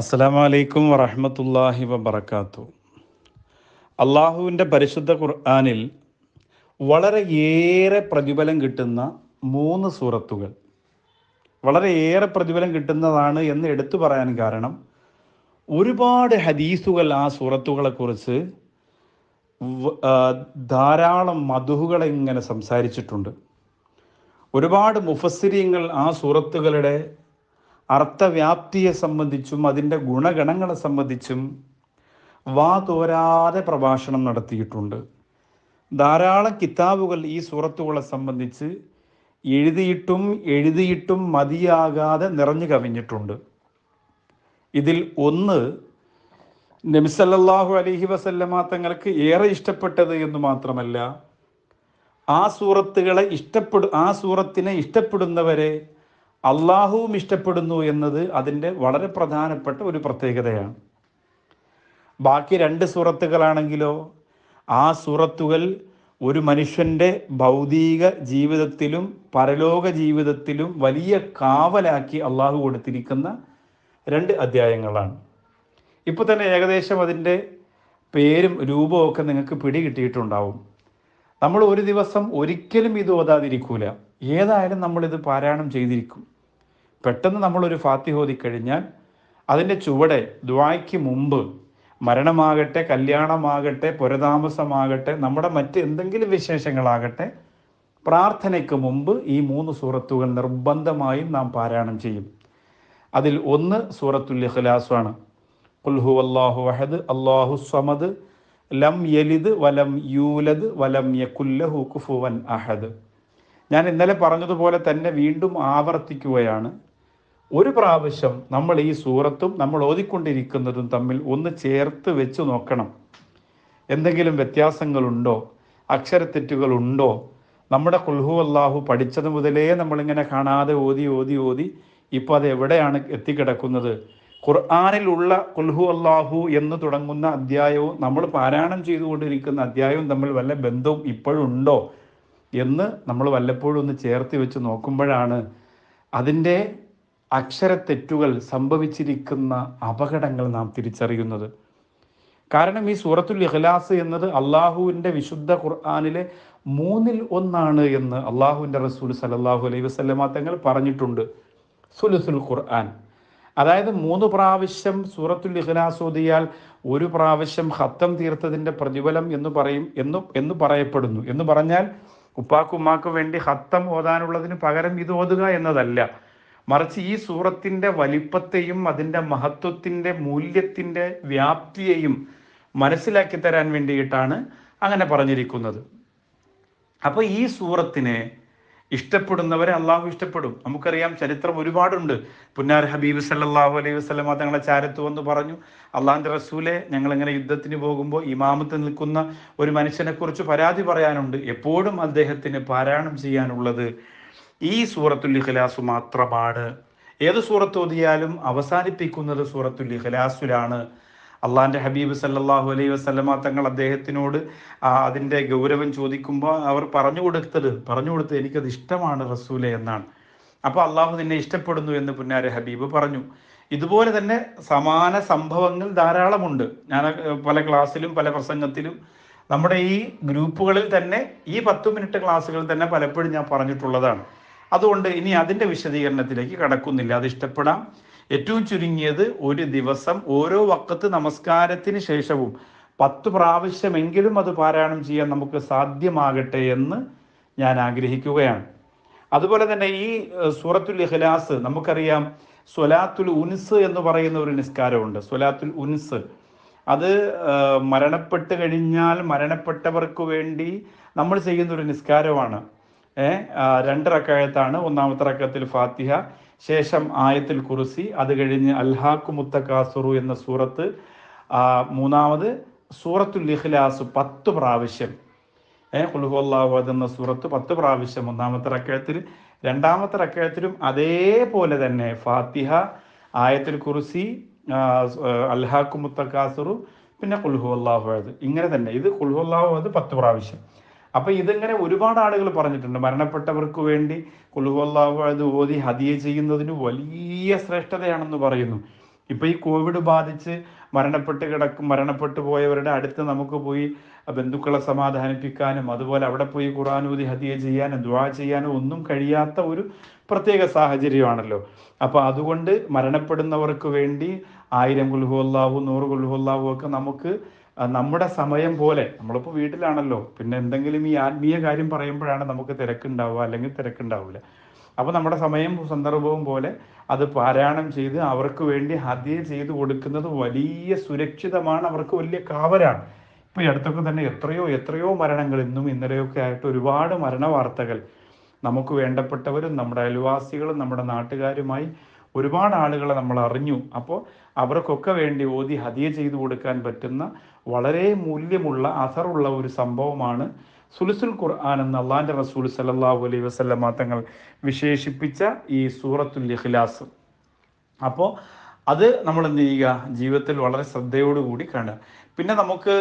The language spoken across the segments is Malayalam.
അസ്സലാമലൈക്കും വറഹമത്തല്ലാഹി വബർക്കാത്തു അള്ളാഹുവിൻ്റെ പരിശുദ്ധ ഖുർആാനിൽ വളരെ ഏറെ പ്രതിഫലം കിട്ടുന്ന മൂന്ന് സൂറത്തുകൾ വളരെ ഏറെ പ്രതിഫലം കിട്ടുന്നതാണ് എന്ന് എടുത്തു പറയാൻ കാരണം ഒരുപാട് ഹദീസുകൾ ആ സൂറത്തുകളെക്കുറിച്ച് ധാരാളം മധുഹുകളെ ഇങ്ങനെ സംസാരിച്ചിട്ടുണ്ട് ഒരുപാട് മുഫസ്സിരിയങ്ങൾ ആ സൂറത്തുകളുടെ അർത്ഥവ്യാപ്തിയെ സംബന്ധിച്ചും അതിൻ്റെ ഗുണഗണങ്ങളെ സംബന്ധിച്ചും വാ തോരാതെ പ്രഭാഷണം നടത്തിയിട്ടുണ്ട് ധാരാളം കിതാബുകൾ ഈ സൂറത്തുകളെ സംബന്ധിച്ച് എഴുതിയിട്ടും എഴുതിയിട്ടും മതിയാകാതെ നിറഞ്ഞു കവിഞ്ഞിട്ടുണ്ട് ഇതിൽ ഒന്ന് നബിസല്ലാഹു അലഹി വസല്ലമ തങ്ങൾക്ക് ഏറെ ഇഷ്ടപ്പെട്ടത് എന്ന് മാത്രമല്ല ആ സൂറത്തുകളെ ഇഷ്ടപ്പെടു ആ സൂറത്തിനെ ഇഷ്ടപ്പെടുന്നവരെ അള്ളാഹുവും ഇഷ്ടപ്പെടുന്നു എന്നത് അതിൻ്റെ വളരെ പ്രധാനപ്പെട്ട ഒരു പ്രത്യേകതയാണ് ബാക്കി രണ്ട് സൂറത്തുകളാണെങ്കിലോ ആ സൂറത്തുകൾ ഒരു മനുഷ്യൻ്റെ ഭൗതിക ജീവിതത്തിലും പരലോക ജീവിതത്തിലും വലിയ കാവലാക്കി അള്ളാഹു കൊടുത്തിരിക്കുന്ന രണ്ട് അധ്യായങ്ങളാണ് ഇപ്പോൾ തന്നെ ഏകദേശം അതിൻ്റെ പേരും രൂപമൊക്കെ നിങ്ങൾക്ക് പിടികിട്ടിയിട്ടുണ്ടാവും നമ്മൾ ഒരു ദിവസം ഒരിക്കലും ഇത് ഓതാതിരിക്കൂല ഏതായാലും നമ്മളിത് പാരായണം ചെയ്തിരിക്കും പെട്ടെന്ന് നമ്മളൊരു ഫാത്തിഹ കഴിഞ്ഞാൽ അതിൻ്റെ ചുവടെ ദ്വായ്ക്ക് മുമ്പ് മരണമാകട്ടെ കല്യാണമാകട്ടെ പുരതാമസമാകട്ടെ നമ്മുടെ മറ്റ് എന്തെങ്കിലും വിശേഷങ്ങളാകട്ടെ പ്രാർത്ഥനയ്ക്ക് മുമ്പ് ഈ മൂന്ന് സൂറത്തുകൾ നിർബന്ധമായും നാം പാരായണം ചെയ്യും അതിൽ ഒന്ന് സൂറത്തുൽ ഇഖ്ലാസാണ് ആണ് കുൽഹു അള്ളാഹു വഹദ് അള്ളാഹു സമദ് ലം യലിദ് വലം യൂലദ് വലം യകുല്ലഹു കുഫുവൻ അഹദ് ഞാൻ ഇന്നലെ പറഞ്ഞതുപോലെ തന്നെ വീണ്ടും ആവർത്തിക്കുകയാണ് ഒരു പ്രാവശ്യം നമ്മൾ ഈ സൂറത്തും നമ്മൾ ഓതിക്കൊണ്ടിരിക്കുന്നതും തമ്മിൽ ഒന്ന് ചേർത്ത് വെച്ച് നോക്കണം എന്തെങ്കിലും വ്യത്യാസങ്ങളുണ്ടോ അക്ഷരത്തെറ്റുകളുണ്ടോ നമ്മുടെ കുൽഹു അള്ളാഹു പഠിച്ചത് മുതലേ നമ്മളിങ്ങനെ കാണാതെ ഓതി ഓതി ഓതി ഇപ്പോൾ അത് എവിടെയാണ് എത്തിക്കിടക്കുന്നത് ഖുർആാനിലുള്ള കുൽഹു അള്ളാഹു എന്ന് തുടങ്ങുന്ന അധ്യായവും നമ്മൾ പാരായണം ചെയ്തുകൊണ്ടിരിക്കുന്ന അധ്യായവും തമ്മിൽ വല്ല ബന്ധവും ഇപ്പോഴുണ്ടോ എന്ന് നമ്മൾ വല്ലപ്പോഴും ഒന്ന് ചേർത്ത് വെച്ച് നോക്കുമ്പോഴാണ് അതിൻ്റെ അക്ഷരത്തെറ്റുകൾ സംഭവിച്ചിരിക്കുന്ന അപകടങ്ങൾ നാം തിരിച്ചറിയുന്നത് കാരണം ഈ സൂറത്തുൽ ഇഖ്ലാസ് എന്നത് അള്ളാഹുവിൻ്റെ വിശുദ്ധ ഖുർആാനിലെ മൂന്നിൽ ഒന്നാണ് എന്ന് അള്ളാഹുവിൻ്റെ റസൂൽ സലല്ലാഹു അലൈഹി വസ്ലമ തങ്ങൾ പറഞ്ഞിട്ടുണ്ട് സുലുസുൽ ഖുർആൻ അതായത് മൂന്ന് പ്രാവശ്യം സൂറത്തുൽ ഇഖ്ലാസ് ഓതിയാൽ ഒരു പ്രാവശ്യം ഹത്തം തീർത്തതിൻ്റെ പ്രതിഫലം എന്ന് പറയും എന്ന് എന്ന് പറയപ്പെടുന്നു എന്ന് പറഞ്ഞാൽ ഉപ്പാക്കുമ്മാക്കും വേണ്ടി ഹത്തം ഓതാനുള്ളതിന് പകരം ഇത് ഓതുക എന്നതല്ല മറിച്ച് ഈ സൂറത്തിൻ്റെ വലിപ്പത്തെയും അതിൻ്റെ മഹത്വത്തിൻ്റെ മൂല്യത്തിൻ്റെ വ്യാപ്തിയെയും മനസ്സിലാക്കി തരാൻ വേണ്ടിയിട്ടാണ് അങ്ങനെ പറഞ്ഞിരിക്കുന്നത് അപ്പോൾ ഈ സൂറത്തിനെ ഇഷ്ടപ്പെടുന്നവരെ അള്ളാഹു ഇഷ്ടപ്പെടും നമുക്കറിയാം ചരിത്രം ഒരുപാടുണ്ട് പുന്നാർ ഹബീബ് സല്ലാഹു അലൈഹി വസ്ലമ തങ്ങളെ ചാരത്ത് വന്ന് പറഞ്ഞു അള്ളാഹിൻ്റെ റസൂലെ ഞങ്ങളിങ്ങനെ യുദ്ധത്തിന് പോകുമ്പോൾ ഇമാമത്ത് നിൽക്കുന്ന ഒരു മനുഷ്യനെക്കുറിച്ച് പരാതി പറയാനുണ്ട് എപ്പോഴും അദ്ദേഹത്തിന് പാരായണം ചെയ്യാനുള്ളത് ഈ സൂറത്തുൽ ഇഖ്ലാസ് മാത്രമാണ് ഏത് സൂറത്ത് ഓതിയാലും അവസാനിപ്പിക്കുന്നത് സൂറത്തുൽ ഇഖ്ലാസിലാണ് അള്ളാഹിൻ്റെ ഹബീബ് സല്ലാഹു അലൈഹി വസ്ലമ തങ്ങൾ അദ്ദേഹത്തിനോട് അതിൻ്റെ ഗൗരവം ചോദിക്കുമ്പോൾ അവർ പറഞ്ഞു കൊടുത്തത് പറഞ്ഞു കൊടുത്തത് എനിക്കത് ഇഷ്ടമാണ് റസൂലെ എന്നാണ് അപ്പോൾ അള്ളാഹു നിന്നെ ഇഷ്ടപ്പെടുന്നു എന്ന് പുന്നാര ഹബീബ് പറഞ്ഞു ഇതുപോലെ തന്നെ സമാന സംഭവങ്ങൾ ധാരാളമുണ്ട് ഞാൻ പല ക്ലാസ്സിലും പല പ്രസംഗത്തിലും നമ്മുടെ ഈ ഗ്രൂപ്പുകളിൽ തന്നെ ഈ പത്ത് മിനിറ്റ് ക്ലാസ്സുകളിൽ തന്നെ പലപ്പോഴും ഞാൻ പറഞ്ഞിട്ടുള്ളതാണ് അതുകൊണ്ട് ഇനി അതിൻ്റെ വിശദീകരണത്തിലേക്ക് കടക്കുന്നില്ല അത് ഇഷ്ടപ്പെടാം ഏറ്റവും ചുരുങ്ങിയത് ഒരു ദിവസം ഓരോ വക്കത്ത് നമസ്കാരത്തിന് ശേഷവും പത്ത് പ്രാവശ്യമെങ്കിലും അത് പാരായണം ചെയ്യാൻ നമുക്ക് സാധ്യമാകട്ടെ എന്ന് ഞാൻ ആഗ്രഹിക്കുകയാണ് അതുപോലെ തന്നെ ഈ സൂറത്തുൽ ഇഖ്ലാസ് നമുക്കറിയാം സ്വലാത്തുൽ ഉൻസ് എന്ന് പറയുന്ന ഒരു നിസ്കാരമുണ്ട് സ്വലാത്തുൽ ഉൻസ് അത് മരണപ്പെട്ട് കഴിഞ്ഞാൽ മരണപ്പെട്ടവർക്ക് വേണ്ടി നമ്മൾ ചെയ്യുന്ന ഒരു നിസ്കാരമാണ് രണ്ട് റക്കായത്താണ് ഒന്നാമത്തെ റക്കത്തിൽ ഫാത്തിഹ ശേഷം ആയത്തിൽ കുറിസി അത് കഴിഞ്ഞ് അൽഹാഖു മുത്തഖാസുറു എന്ന സൂറത്ത് മൂന്നാമത് സൂറത്തുൽ ഇഖ്ലാസ് പത്ത് പ്രാവശ്യം ഏർ കുലുഹുല്ലാഹുദ് എന്ന സൂറത്ത് പത്ത് പ്രാവശ്യം ഒന്നാമത്തെ റക്കയത്തിൽ രണ്ടാമത്തെ റക്കയത്തിലും അതേപോലെ തന്നെ ഫാത്തിഹ ആയത്തിൽ കുറിസി അൽഹാഖു മുത്തഖാസുറു പിന്നെ കുൽഹു അള്ളാഹുഅത് ഇങ്ങനെ തന്നെ ഇത് കുൽഹു അള്ളാഹുഅത് പത്ത് പ്രാവശ്യം അപ്പോൾ ഇതിങ്ങനെ ഒരുപാട് ആളുകൾ പറഞ്ഞിട്ടുണ്ട് മരണപ്പെട്ടവർക്ക് വേണ്ടി കുളുവല്ലാവത് ഓതി ഹതിയെ ചെയ്യുന്നതിന് വലിയ ശ്രേഷ്ഠതയാണെന്ന് പറയുന്നു ഇപ്പൊ ഈ കോവിഡ് ബാധിച്ച് മരണപ്പെട്ട് കിടക്കും മരണപ്പെട്ടു പോയവരുടെ അടുത്ത് നമുക്ക് പോയി ബന്ധുക്കളെ സമാധാനിപ്പിക്കാനും അതുപോലെ അവിടെ പോയി ഖുറാനൂതി ഹദിയ ചെയ്യാനും ദ്വാ ചെയ്യാനും ഒന്നും കഴിയാത്ത ഒരു പ്രത്യേക സാഹചര്യമാണല്ലോ അപ്പോൾ അതുകൊണ്ട് മരണപ്പെടുന്നവർക്ക് വേണ്ടി ആയിരം കുൽഹുല്ലാവും നൂറ് കുൽഹുല്ലാവും ഒക്കെ നമുക്ക് നമ്മുടെ സമയം പോലെ നമ്മളിപ്പോൾ വീട്ടിലാണല്ലോ പിന്നെ എന്തെങ്കിലും ഈ ആത്മീയ കാര്യം പറയുമ്പോഴാണ് നമുക്ക് തിരക്കുണ്ടാവുക അല്ലെങ്കിൽ തിരക്കുണ്ടാവില്ല അപ്പോൾ നമ്മുടെ സമയം സന്ദർഭവും പോലെ അത് പാരായണം ചെയ്ത് അവർക്ക് വേണ്ടി ഹതിയ ചെയ്ത് കൊടുക്കുന്നത് വലിയ സുരക്ഷിതമാണ് അവർക്ക് വലിയ കാവലാണ് ഇപ്പോൾ അടുത്തൊക്കെ തന്നെ എത്രയോ എത്രയോ മരണങ്ങൾ ഇന്നും ഇന്നലെയൊക്കെ ആയിട്ട് ഒരുപാട് മരണ വാർത്തകൾ നമുക്ക് വേണ്ടപ്പെട്ടവരും നമ്മുടെ അയൽവാസികളും നമ്മുടെ നാട്ടുകാരുമായി ഒരുപാട് ആളുകളെ നമ്മൾ അറിഞ്ഞു അപ്പോൾ അവർക്കൊക്കെ വേണ്ടി ഓതി ഹതിയ ചെയ്തു കൊടുക്കാൻ പറ്റുന്ന വളരെ മൂല്യമുള്ള അസറുള്ള ഒരു സംഭവമാണ് സുലുസുൽ ഖുർആൻ എന്ന അള്ളാൻ്റെ റസൂൽ സലല്ലാഹു അലൈഹി വസ്ലമ തങ്ങൾ വിശേഷിപ്പിച്ച ഈ സൂറത്തുൽ ഇഖ്ലാസ് അപ്പോൾ അത് നമ്മൾ എന്ത് ചെയ്യുക ജീവിതത്തിൽ വളരെ ശ്രദ്ധയോടുകൂടി കാണുക പിന്നെ നമുക്ക്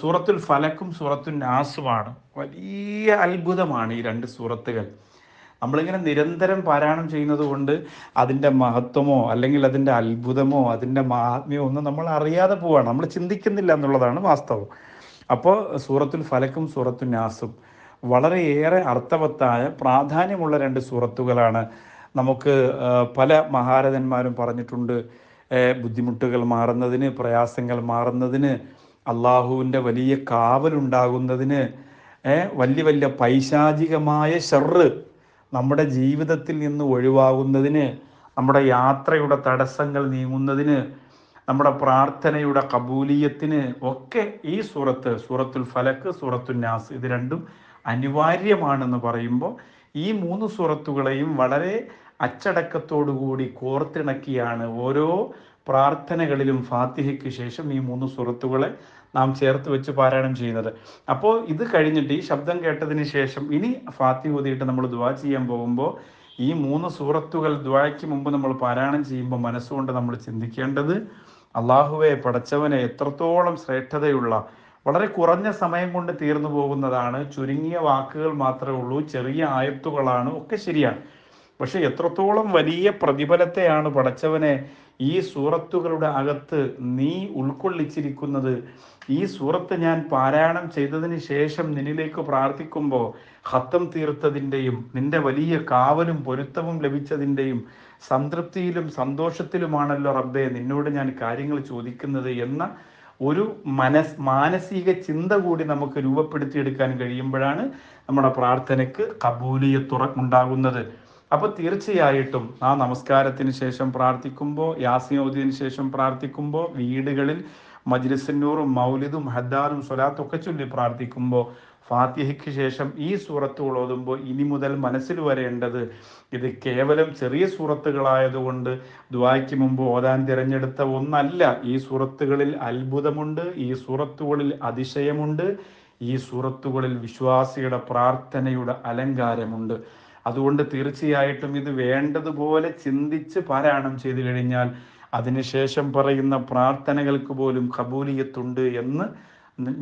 സൂറത്തുൽ ഫലക്കും സൂറത്തുൽ നാസുമാണ് വലിയ അത്ഭുതമാണ് ഈ രണ്ട് സൂറത്തുകൾ നമ്മളിങ്ങനെ നിരന്തരം പാരായണം ചെയ്യുന്നത് കൊണ്ട് അതിൻ്റെ മഹത്വമോ അല്ലെങ്കിൽ അതിൻ്റെ അത്ഭുതമോ അതിൻ്റെ മഹാത്മ്യമോ ഒന്നും നമ്മൾ അറിയാതെ പോവാണ് നമ്മൾ ചിന്തിക്കുന്നില്ല എന്നുള്ളതാണ് വാസ്തവം അപ്പോൾ സൂറത്തുൽ ഫലക്കും സൂറത്തുൽ നാസും വളരെയേറെ അർത്ഥവത്തായ പ്രാധാന്യമുള്ള രണ്ട് സൂറത്തുകളാണ് നമുക്ക് പല മഹാരഥന്മാരും പറഞ്ഞിട്ടുണ്ട് ബുദ്ധിമുട്ടുകൾ മാറുന്നതിന് പ്രയാസങ്ങൾ മാറുന്നതിന് അള്ളാഹുവിൻ്റെ വലിയ കാവലുണ്ടാകുന്നതിന് വലിയ വലിയ പൈശാചികമായ ഷെറ് നമ്മുടെ ജീവിതത്തിൽ നിന്ന് ഒഴിവാകുന്നതിന് നമ്മുടെ യാത്രയുടെ തടസ്സങ്ങൾ നീങ്ങുന്നതിന് നമ്മുടെ പ്രാർത്ഥനയുടെ കബൂലീയത്തിന് ഒക്കെ ഈ സൂറത്ത് സൂറത്തുൽ ഫലക്ക് സുറത്തുൽ നാസ് ഇത് രണ്ടും അനിവാര്യമാണെന്ന് പറയുമ്പോൾ ഈ മൂന്ന് സൂറത്തുകളെയും വളരെ അച്ചടക്കത്തോടുകൂടി കോർത്തിണക്കിയാണ് ഓരോ പ്രാർത്ഥനകളിലും ഫാത്തിഹയ്ക്ക് ശേഷം ഈ മൂന്ന് സുഹൃത്തുക്കളെ നാം ചേർത്ത് വെച്ച് പാരായണം ചെയ്യുന്നത് അപ്പോൾ ഇത് കഴിഞ്ഞിട്ട് ഈ ശബ്ദം കേട്ടതിന് ശേഷം ഇനി ഫാത്തി ഓതിയിട്ട് നമ്മൾ ദ്വാ ചെയ്യാൻ പോകുമ്പോൾ ഈ മൂന്ന് സൂറത്തുകൾ ദ്വായ്ക്ക് മുമ്പ് നമ്മൾ പാരായണം ചെയ്യുമ്പോൾ മനസ്സുകൊണ്ട് നമ്മൾ ചിന്തിക്കേണ്ടത് അള്ളാഹുവെ പടച്ചവനെ എത്രത്തോളം ശ്രേഷ്ഠതയുള്ള വളരെ കുറഞ്ഞ സമയം കൊണ്ട് തീർന്നു പോകുന്നതാണ് ചുരുങ്ങിയ വാക്കുകൾ മാത്രമേ ഉള്ളൂ ചെറിയ ആയത്തുകളാണ് ഒക്കെ ശരിയാണ് പക്ഷെ എത്രത്തോളം വലിയ പ്രതിഫലത്തെയാണ് പടച്ചവനെ ഈ സൂറത്തുകളുടെ അകത്ത് നീ ഉൾക്കൊള്ളിച്ചിരിക്കുന്നത് ഈ സൂറത്ത് ഞാൻ പാരായണം ചെയ്തതിന് ശേഷം നിന്നിലേക്ക് പ്രാർത്ഥിക്കുമ്പോൾ ഹത്തം തീർത്തതിൻ്റെയും നിന്റെ വലിയ കാവലും പൊരുത്തവും ലഭിച്ചതിൻ്റെയും സംതൃപ്തിയിലും സന്തോഷത്തിലുമാണല്ലോ റബ്ബെ നിന്നോട് ഞാൻ കാര്യങ്ങൾ ചോദിക്കുന്നത് എന്ന ഒരു മനസ് മാനസിക ചിന്ത കൂടി നമുക്ക് രൂപപ്പെടുത്തിയെടുക്കാൻ കഴിയുമ്പോഴാണ് നമ്മുടെ പ്രാർത്ഥനയ്ക്ക് കബൂലിയത്തുറക്കുണ്ടാകുന്നത് അപ്പോൾ തീർച്ചയായിട്ടും ആ നമസ്കാരത്തിന് ശേഷം പ്രാർത്ഥിക്കുമ്പോൾ യാസിനോദിന് ശേഷം പ്രാർത്ഥിക്കുമ്പോൾ വീടുകളിൽ മജ്ലിസിനൂറും മൗലിദും ഹദ്ദാറും സ്വലാത്തൊക്കെ ചൊല്ലി പ്രാർത്ഥിക്കുമ്പോൾ ഫാത്തിഹയ്ക്ക് ശേഷം ഈ സൂറത്ത് ഓതുമ്പോൾ ഇനി മുതൽ മനസ്സിൽ വരേണ്ടത് ഇത് കേവലം ചെറിയ സൂറത്തുകളായതുകൊണ്ട് ദ്വായ്ക്ക് മുമ്പ് ഓതാൻ തിരഞ്ഞെടുത്ത ഒന്നല്ല ഈ സൂറത്തുകളിൽ അത്ഭുതമുണ്ട് ഈ സൂറത്തുകളിൽ അതിശയമുണ്ട് ഈ സൂറത്തുകളിൽ വിശ്വാസിയുടെ പ്രാർത്ഥനയുടെ അലങ്കാരമുണ്ട് അതുകൊണ്ട് തീർച്ചയായിട്ടും ഇത് വേണ്ടതുപോലെ ചിന്തിച്ച് പാരായണം ചെയ്തു കഴിഞ്ഞാൽ അതിനുശേഷം പറയുന്ന പ്രാർത്ഥനകൾക്ക് പോലും കബൂലിയത്തുണ്ട് എന്ന്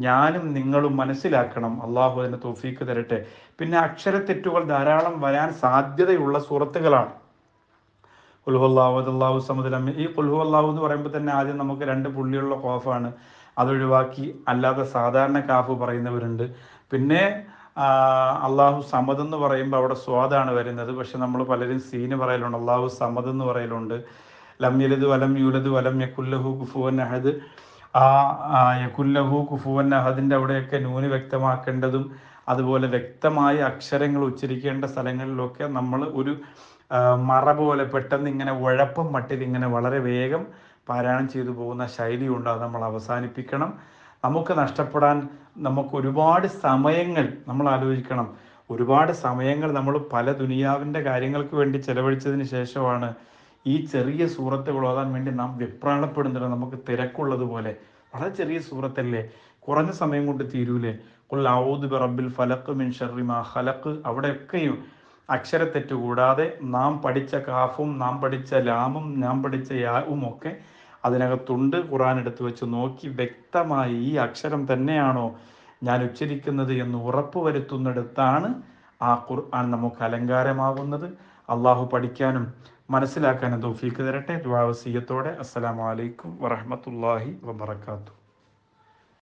ഞാനും നിങ്ങളും മനസ്സിലാക്കണം അള്ളാഹു അതിന് തോഫീക്ക് തരട്ടെ പിന്നെ അക്ഷരത്തെറ്റുകൾ ധാരാളം വരാൻ സാധ്യതയുള്ള സുഹൃത്തുക്കളാണ് കുൽഹു അള്ളാഹു അള്ളാഹു സമുദ്രം ഈ കുൽഹു അള്ളാഹു എന്ന് പറയുമ്പോൾ തന്നെ ആദ്യം നമുക്ക് രണ്ട് പുള്ളിയുള്ള കോഫാണ് അതൊഴിവാക്കി അല്ലാതെ സാധാരണ കാഫ് പറയുന്നവരുണ്ട് പിന്നെ അള്ളാഹു സമദ് എന്ന് പറയുമ്പോൾ അവിടെ സ്വാദാണ് വരുന്നത് പക്ഷെ നമ്മൾ പലരും സീന് പറയലുണ്ട് അള്ളാഹു സമദ് എന്ന് പറയലുണ്ട് ലം യലത് വലം യുലത് വലം യക്കുല്ലഹു കുഫുവൻ അഹദ് ആ യക്കുല്ലഹു കുഫുവൻ അഹദിൻ്റെ അവിടെയൊക്കെ നൂന് വ്യക്തമാക്കേണ്ടതും അതുപോലെ വ്യക്തമായ അക്ഷരങ്ങൾ ഉച്ചരിക്കേണ്ട സ്ഥലങ്ങളിലൊക്കെ നമ്മൾ ഒരു മറ പോലെ പെട്ടെന്ന് ഇങ്ങനെ ഉഴപ്പം മട്ടിൽ ഇങ്ങനെ വളരെ വേഗം പാരായണം ചെയ്തു പോകുന്ന ശൈലിയുണ്ട് അത് നമ്മൾ അവസാനിപ്പിക്കണം നമുക്ക് നഷ്ടപ്പെടാൻ നമുക്ക് ഒരുപാട് സമയങ്ങൾ നമ്മൾ ആലോചിക്കണം ഒരുപാട് സമയങ്ങൾ നമ്മൾ പല ദുനിയാവിൻ്റെ കാര്യങ്ങൾക്ക് വേണ്ടി ചെലവഴിച്ചതിന് ശേഷമാണ് ഈ ചെറിയ സൂറത്തുകൾ ഓതാൻ വേണ്ടി നാം വിപ്രാണപ്പെടുന്നില്ല നമുക്ക് തിരക്കുള്ളതുപോലെ വളരെ ചെറിയ സൂറത്തല്ലേ കുറഞ്ഞ സമയം കൊണ്ട് തീരൂലേ കുൽ ഔദ് ബിറബിൽ ഫലക്ക് മിൻ ഷെറിമ ഹലക്ക് അവിടെയൊക്കെയും അക്ഷരത്തെറ്റ് കൂടാതെ നാം പഠിച്ച കാഫും നാം പഠിച്ച ലാമും നാം പഠിച്ച യാവും ഒക്കെ അതിനകത്തുണ്ട് ഖുറാൻ എടുത്ത് വെച്ച് നോക്കി വ്യക്തമായി ഈ അക്ഷരം തന്നെയാണോ ഞാൻ ഉച്ചരിക്കുന്നത് എന്ന് ഉറപ്പ് വരുത്തുന്നിടത്താണ് ആ ഖുർആൻ നമുക്ക് അലങ്കാരമാകുന്നത് അള്ളാഹു പഠിക്കാനും മനസ്സിലാക്കാനും തോഫീക്ക് തരട്ടെ ദ്വാവസീയത്തോടെ അസ്സലാമലൈക്കും വറഹമത്തല്ലാഹി വബർക്കാത്തു